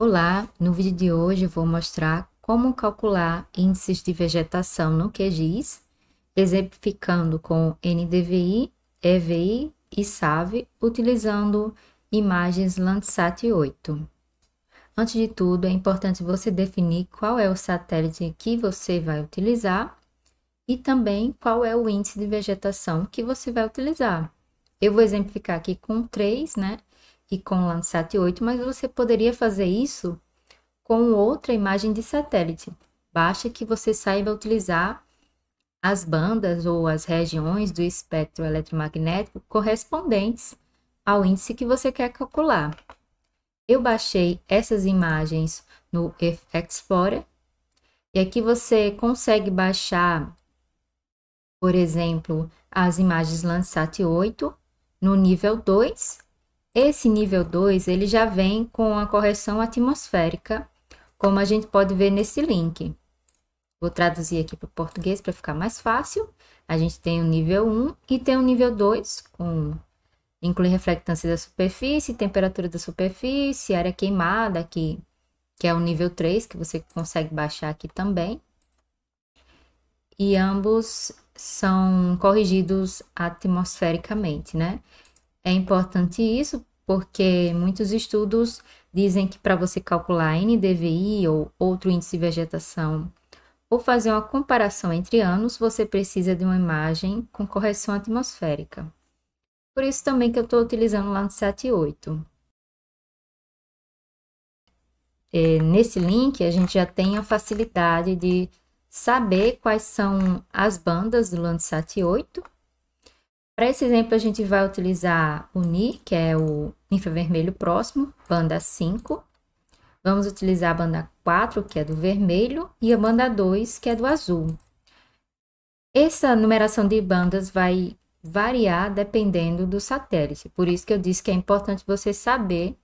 Olá, no vídeo de hoje eu vou mostrar como calcular índices de vegetação no QGIS, exemplificando com NDVI, EVI e SAVE, utilizando imagens Landsat 8. Antes de tudo, é importante você definir qual é o satélite que você vai utilizar e também qual é o índice de vegetação que você vai utilizar. Eu vou exemplificar aqui com três, né? e com o Landsat 8, mas você poderia fazer isso com outra imagem de satélite. Basta que você saiba utilizar as bandas ou as regiões do espectro eletromagnético correspondentes ao índice que você quer calcular. Eu baixei essas imagens no Explorer e aqui você consegue baixar, por exemplo, as imagens Landsat 8 no nível 2 esse nível 2 ele já vem com a correção atmosférica, como a gente pode ver nesse link. Vou traduzir aqui para o português para ficar mais fácil. A gente tem o nível 1 e tem o nível 2, com inclui reflectância da superfície, temperatura da superfície, área queimada, que, que é o nível 3, que você consegue baixar aqui também. E ambos são corrigidos atmosfericamente, né? É importante isso porque muitos estudos dizem que para você calcular NDVI ou outro índice de vegetação ou fazer uma comparação entre anos, você precisa de uma imagem com correção atmosférica. Por isso também que eu estou utilizando o Landsat 8. E é, nesse link, a gente já tem a facilidade de saber quais são as bandas do Landsat 8. Para esse exemplo, a gente vai utilizar o NIR que é o infravermelho próximo, banda 5. Vamos utilizar a banda 4, que é do vermelho, e a banda 2, que é do azul. Essa numeração de bandas vai variar dependendo do satélite. Por isso que eu disse que é importante você saber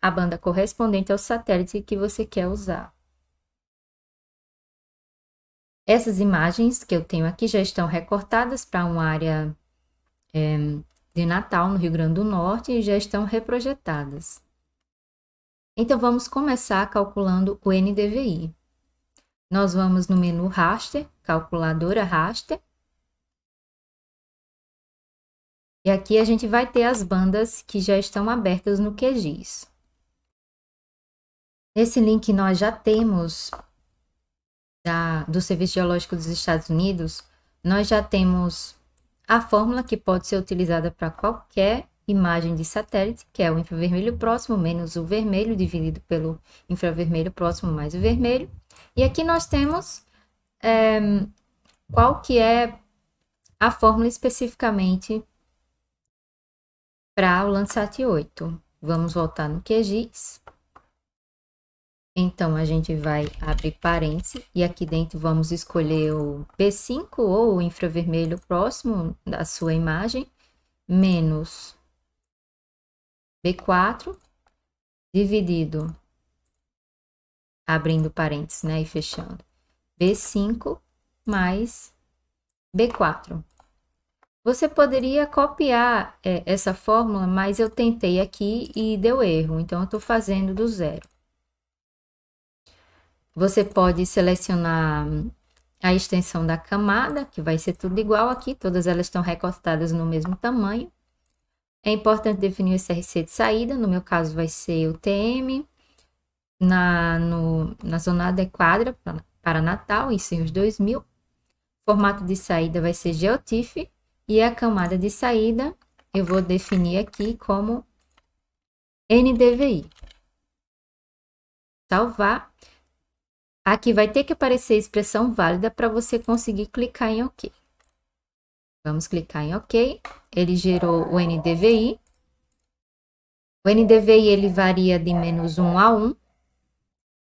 a banda correspondente ao satélite que você quer usar. Essas imagens que eu tenho aqui já estão recortadas para uma área é, de Natal, no Rio Grande do Norte, e já estão reprojetadas. Então vamos começar calculando o NDVI. Nós vamos no menu Raster, calculadora Raster. E aqui a gente vai ter as bandas que já estão abertas no QGIS. Nesse link nós já temos da, do Serviço Geológico dos Estados Unidos, nós já temos a fórmula que pode ser utilizada para qualquer imagem de satélite, que é o infravermelho próximo menos o vermelho dividido pelo infravermelho próximo mais o vermelho. E aqui nós temos é, qual que é a fórmula especificamente para o Landsat 8. Vamos voltar no QGIS. Então, a gente vai abrir parênteses e aqui dentro vamos escolher o P5 ou o infravermelho próximo da sua imagem, menos B4, dividido, abrindo parênteses, né, e fechando, B5 mais B4. Você poderia copiar é, essa fórmula, mas eu tentei aqui e deu erro, então eu estou fazendo do zero. Você pode selecionar a extensão da camada, que vai ser tudo igual aqui, todas elas estão recortadas no mesmo tamanho. É importante definir o SRC de saída, no meu caso vai ser o TM, na, no, na zona adequada para, para Natal, isso em os 2000. Formato de saída vai ser GeoTIFF e a camada de saída eu vou definir aqui como NDVI. Salvar. Aqui vai ter que aparecer expressão válida para você conseguir clicar em OK. Vamos clicar em OK. Ele gerou o NDVI. O NDVI ele varia de menos 1 a 1.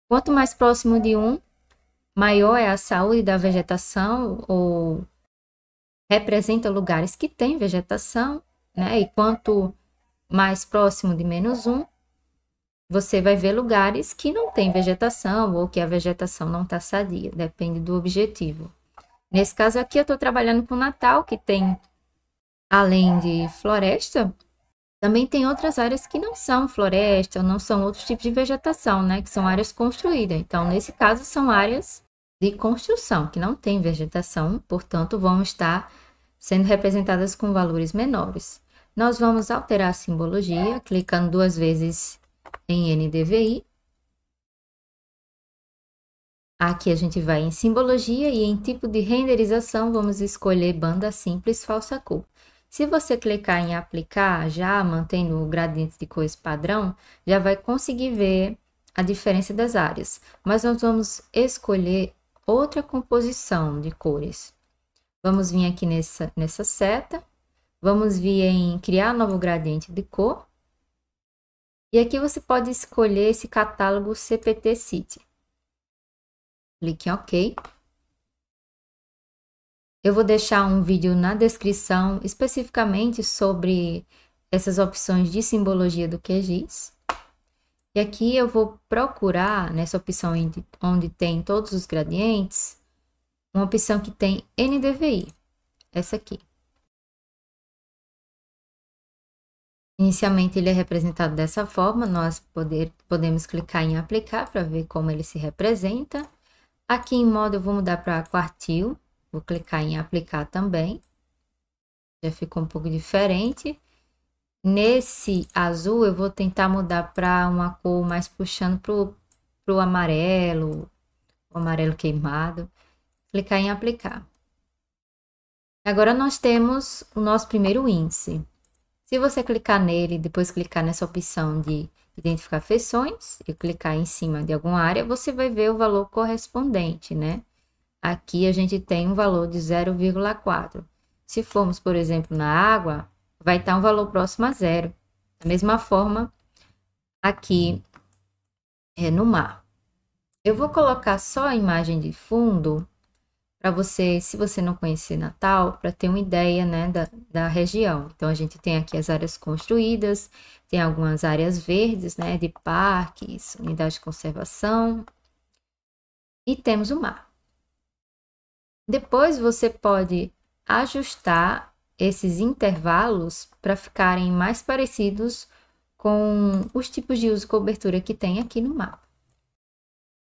Quanto mais próximo de 1, maior é a saúde da vegetação ou representa lugares que têm vegetação, né? E quanto mais próximo de menos 1, você vai ver lugares que não tem vegetação ou que a vegetação não está sadia, depende do objetivo. Nesse caso aqui, eu estou trabalhando com Natal, que tem, além de floresta, também tem outras áreas que não são floresta, ou não são outros tipos de vegetação, né? Que são áreas construídas. Então, nesse caso, são áreas de construção, que não tem vegetação, portanto, vão estar sendo representadas com valores menores. Nós vamos alterar a simbologia, clicando duas vezes em NDVI. Aqui a gente vai em simbologia e em tipo de renderização vamos escolher banda simples falsa cor. Se você clicar em aplicar, já mantendo o gradiente de cores padrão, já vai conseguir ver a diferença das áreas. Mas nós vamos escolher outra composição de cores. Vamos vir aqui nessa, nessa seta, vamos vir em criar novo gradiente de cor e aqui você pode escolher esse catálogo CPT City. Clique em OK. Eu vou deixar um vídeo na descrição especificamente sobre essas opções de simbologia do QGIS. E aqui eu vou procurar nessa opção onde tem todos os gradientes, uma opção que tem NDVI, essa aqui. Inicialmente ele é representado dessa forma, nós poder, podemos clicar em aplicar para ver como ele se representa. Aqui em modo eu vou mudar para quartil, vou clicar em aplicar também. Já ficou um pouco diferente. Nesse azul eu vou tentar mudar para uma cor mais puxando para o amarelo, o amarelo queimado. Clicar em aplicar. Agora nós temos o nosso primeiro índice. Se você clicar nele e depois clicar nessa opção de identificar feições e clicar em cima de alguma área, você vai ver o valor correspondente, né? Aqui a gente tem um valor de 0,4. Se formos, por exemplo, na água, vai estar um valor próximo a zero. Da mesma forma, aqui é no mar. Eu vou colocar só a imagem de fundo para você, se você não conhecer Natal, para ter uma ideia né, da, da região. Então, a gente tem aqui as áreas construídas, tem algumas áreas verdes, né, de parques, unidades de conservação, e temos o mar. Depois, você pode ajustar esses intervalos para ficarem mais parecidos com os tipos de uso e cobertura que tem aqui no mapa.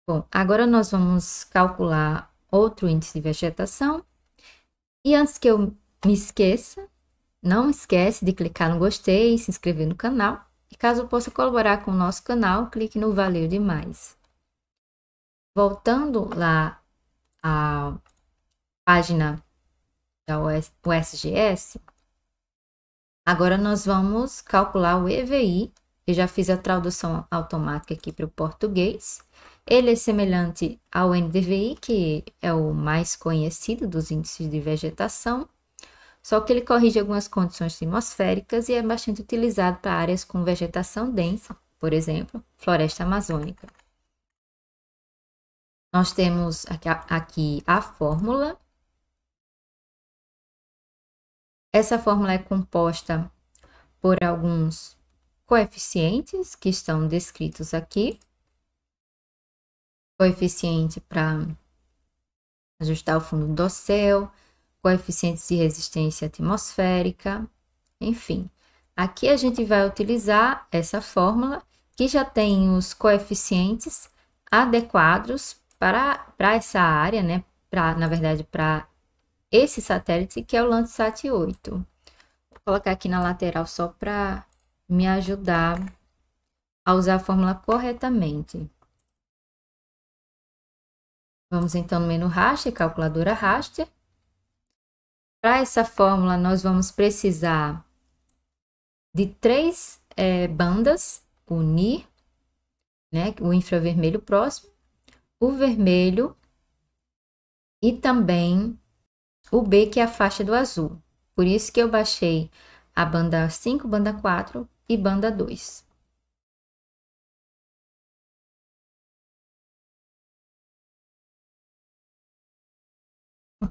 Bom, agora nós vamos calcular outro índice de vegetação. E antes que eu me esqueça, não esquece de clicar no gostei e se inscrever no canal. E caso possa colaborar com o nosso canal, clique no Valeu Demais. Voltando lá à página da USGS, agora nós vamos calcular o EVI. Eu já fiz a tradução automática aqui para o português. Ele é semelhante ao NDVI, que é o mais conhecido dos índices de vegetação, só que ele corrige algumas condições atmosféricas e é bastante utilizado para áreas com vegetação densa, por exemplo, floresta amazônica. Nós temos aqui a fórmula. Essa fórmula é composta por alguns coeficientes que estão descritos aqui coeficiente para ajustar o fundo do céu, coeficientes de resistência atmosférica, enfim. Aqui a gente vai utilizar essa fórmula que já tem os coeficientes adequados para, para essa área, né? Pra, na verdade, para esse satélite que é o Landsat 8. Vou colocar aqui na lateral só para me ajudar a usar a fórmula corretamente. Vamos então no menu raster, calculadora raster. Para essa fórmula, nós vamos precisar de três é, bandas, o NIR, né, o infravermelho próximo, o vermelho e também o B, que é a faixa do azul. Por isso que eu baixei a banda 5, banda 4 e banda 2.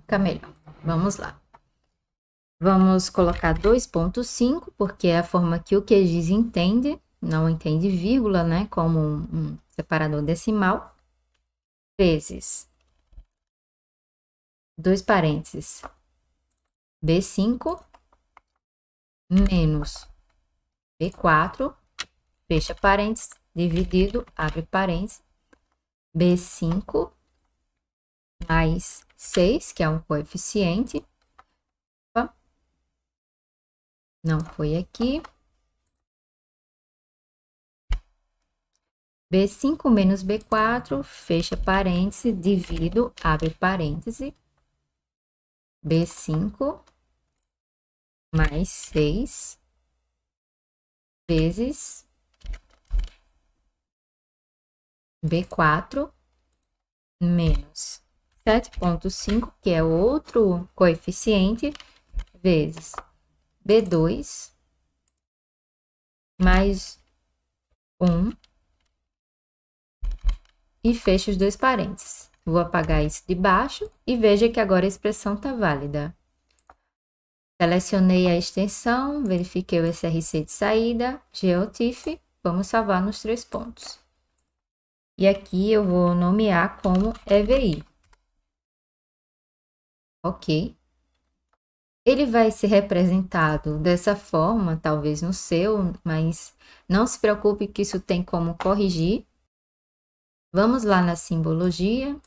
fica melhor. Vamos lá. Vamos colocar 2.5, porque é a forma que o QGIS entende, não entende vírgula, né, como um, um separador decimal, vezes, dois parênteses, B5, menos B4, fecha parênteses, dividido, abre parênteses, B5 mais 6, que é um coeficiente. Opa. Não foi aqui. B5 menos B4, fecha parêntese, divido, abre parêntese. B5 mais 6 vezes B4 menos 7.5, que é outro coeficiente, vezes B2 mais 1 e fecho os dois parênteses. Vou apagar isso de baixo e veja que agora a expressão está válida. Selecionei a extensão, verifiquei o SRC de saída, GeoTIFF, vamos salvar nos três pontos. E aqui eu vou nomear como EVI ok? Ele vai ser representado dessa forma, talvez no seu, mas não se preocupe que isso tem como corrigir. Vamos lá na simbologia,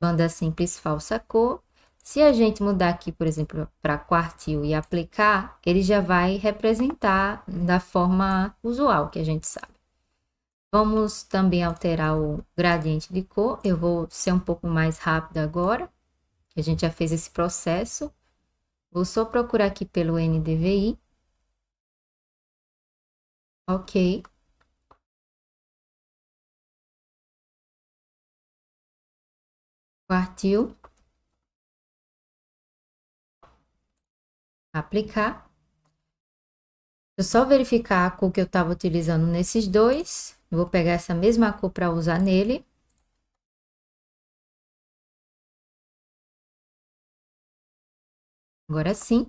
banda simples falsa cor. Se a gente mudar aqui, por exemplo, para quartil e aplicar, ele já vai representar da forma usual que a gente sabe. Vamos também alterar o gradiente de cor. Eu vou ser um pouco mais rápido agora a gente já fez esse processo. Vou só procurar aqui pelo NDVI. Ok. Partiu. Aplicar. Deixa eu só verificar a cor que eu estava utilizando nesses dois. Vou pegar essa mesma cor para usar nele. Agora sim.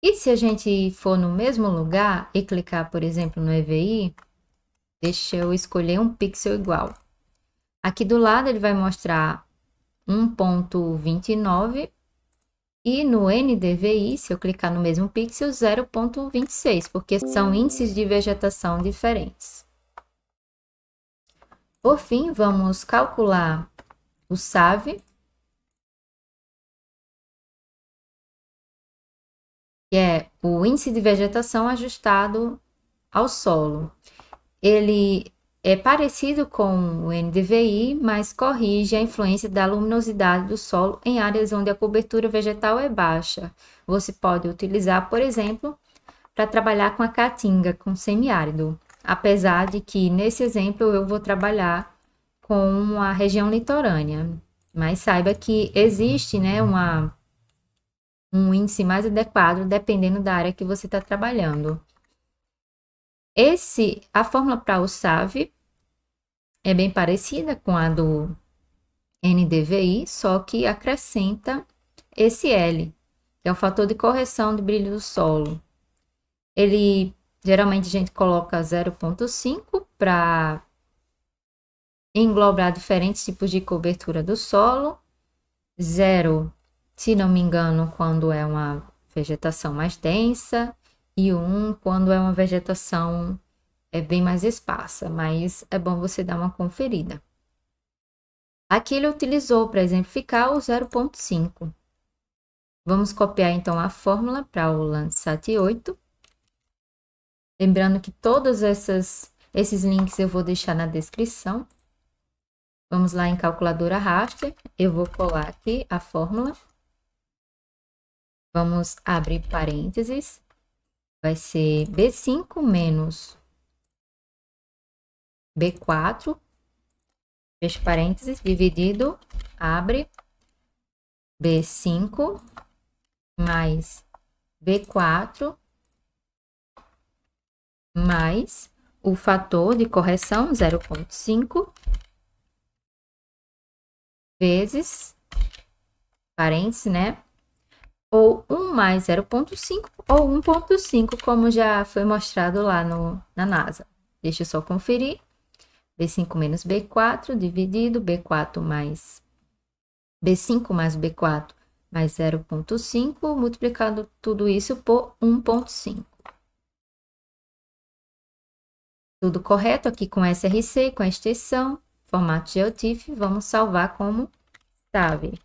E se a gente for no mesmo lugar e clicar, por exemplo, no EVI, deixa eu escolher um pixel igual. Aqui do lado ele vai mostrar 1.29 e no NDVI, se eu clicar no mesmo pixel, 0.26, porque são índices de vegetação diferentes. Por fim, vamos calcular o SAVE, que é o índice de vegetação ajustado ao solo. Ele é parecido com o NDVI, mas corrige a influência da luminosidade do solo em áreas onde a cobertura vegetal é baixa. Você pode utilizar, por exemplo, para trabalhar com a caatinga, com semiárido. Apesar de que nesse exemplo eu vou trabalhar com a região litorânea, mas saiba que existe, né, uma um índice mais adequado dependendo da área que você está trabalhando. Esse, a fórmula para o SAV é bem parecida com a do NDVI, só que acrescenta esse L, que é o fator de correção de brilho do solo. Ele geralmente a gente coloca 0,5 para englobar diferentes tipos de cobertura do solo, 0 se não me engano, quando é uma vegetação mais densa e um quando é uma vegetação é bem mais esparsa, mas é bom você dar uma conferida. Aqui ele utilizou para exemplificar o 0.5. Vamos copiar então a fórmula para o Landsat 8. Lembrando que todos essas, esses links eu vou deixar na descrição. Vamos lá em calculadora raster, eu vou colar aqui a fórmula Vamos abrir parênteses. Vai ser B5 menos B4, fecha parênteses, dividido, abre, B5 mais B4 mais o fator de correção 0.5 vezes parênteses, né? ou 1 mais 0.5 ou 1.5, como já foi mostrado lá no, na NASA. Deixa eu só conferir. B5 menos B4 dividido B4 mais B5 mais B4 mais 0.5, multiplicando tudo isso por 1.5. Tudo correto aqui com SRC, com a extensão, formato GeoTIFF, vamos salvar como SAVE.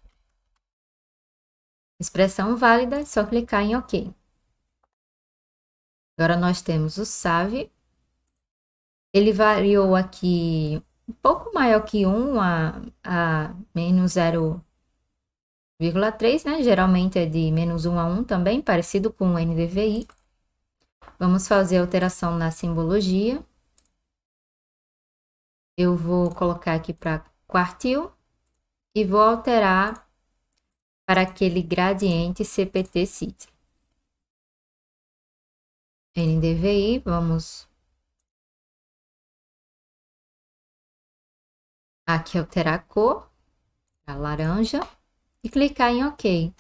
Expressão válida, é só clicar em OK. Agora nós temos o SAVE. Ele variou aqui um pouco maior que 1 a, a menos 0,3, né? Geralmente é de menos 1 a 1 também, parecido com o NDVI. Vamos fazer alteração na simbologia. Eu vou colocar aqui para quartil e vou alterar para aquele gradiente CPT-CIT. NDVI, vamos aqui alterar a cor, a laranja, e clicar em OK.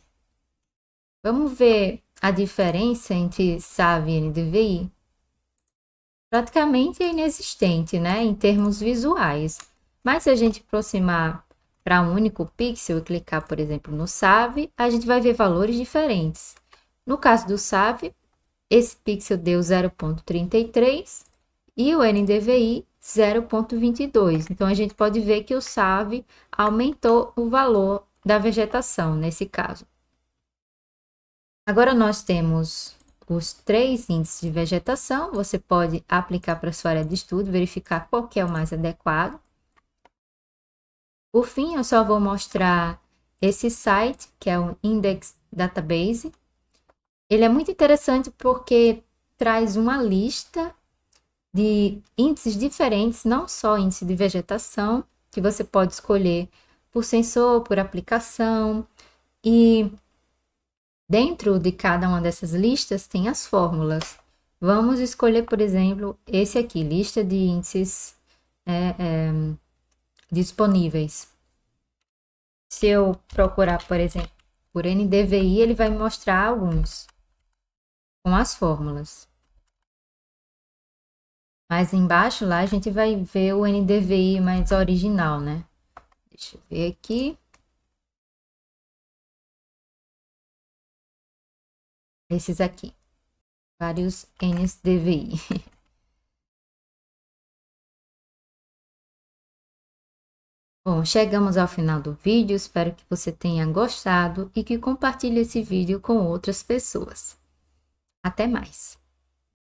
Vamos ver a diferença entre SAV e NDVI? Praticamente é inexistente, né, em termos visuais. Mas se a gente aproximar para um único pixel e clicar, por exemplo, no SAV, a gente vai ver valores diferentes. No caso do SAV, esse pixel deu 0.33 e o NDVI 0.22. Então, a gente pode ver que o SAV aumentou o valor da vegetação nesse caso. Agora, nós temos os três índices de vegetação. Você pode aplicar para sua área de estudo, verificar qual que é o mais adequado. Por fim, eu só vou mostrar esse site, que é o Index Database. Ele é muito interessante porque traz uma lista de índices diferentes, não só índice de vegetação, que você pode escolher por sensor, por aplicação, e dentro de cada uma dessas listas tem as fórmulas. Vamos escolher, por exemplo, esse aqui, lista de índices é, é, disponíveis. Se eu procurar, por exemplo, por NDVI, ele vai mostrar alguns com as fórmulas. Mas embaixo lá a gente vai ver o NDVI mais original, né? Deixa eu ver aqui. Esses aqui. Vários NDVI. Bom, chegamos ao final do vídeo, espero que você tenha gostado e que compartilhe esse vídeo com outras pessoas. Até mais!